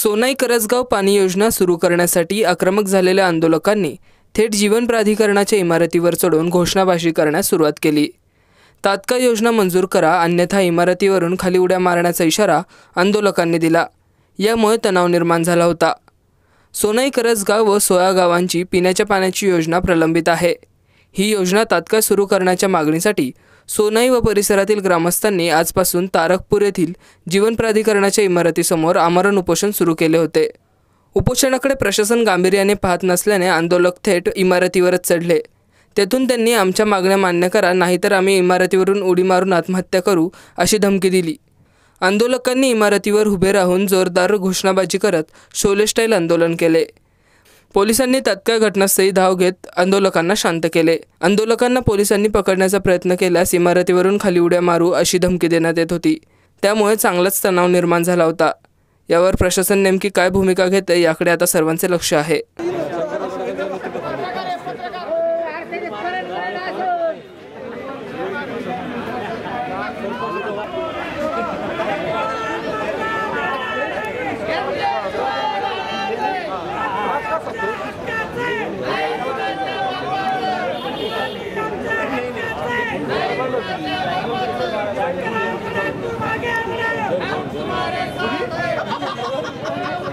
सोनाई करसगाव पाणी योजना सुरू करण्यासाठी आक्रमक झालेल्या आंदोलकांनी थेट जीवन प्राधिकरणाच्या इमारतीवर चढून घोषणाबाजी करण्यास सुरुवात केली तात्काळ योजना मंजूर करा अन्यथा इमारतीवरून खाली उड्या मारण्याचा इशारा आंदोलकांनी दिला यामुळे तणाव निर्माण झाला होता सोनाई करसगाव व सोया गावांची पिण्याच्या पाण्याची योजना प्रलंबित आहे ही योजना तात्काळ सुरू करण्याच्या मागणीसाठी सोनाई व परिसरातील ग्रामस्थांनी आजपासून तारकपूर येथील जीवन प्राधिकरणाच्या इमारतीसमोर आमरण उपोषण सुरू केले होते उपोषणाकडे प्रशासन गांभीर्याने पाहत नसल्याने आंदोलक थेट इमारतीवरच चढले तेथून त्यांनी आमच्या मागण्या मान्य करा नाहीतर आम्ही इमारतीवरून उडी मारून आत्महत्या करू अशी धमकी दिली आंदोलकांनी इमारतीवर उभे राहून जोरदार घोषणाबाजी करत शोलेस्टाईल आंदोलन केले पोलिसांनी तत्काळ घटनास्थळी धाव घेत आंदोलकांना शांत केले आंदोलकांना पोलिसांनी पकडण्याचा प्रयत्न केल्यास इमारतीवरून खाली उड्या मारू अशी धमकी देण्यात येत होती त्यामुळे चांगलाच तणाव निर्माण झाला होता यावर प्रशासन नेमकी काय भूमिका घेते याकडे आता सर्वांचे लक्ष आहे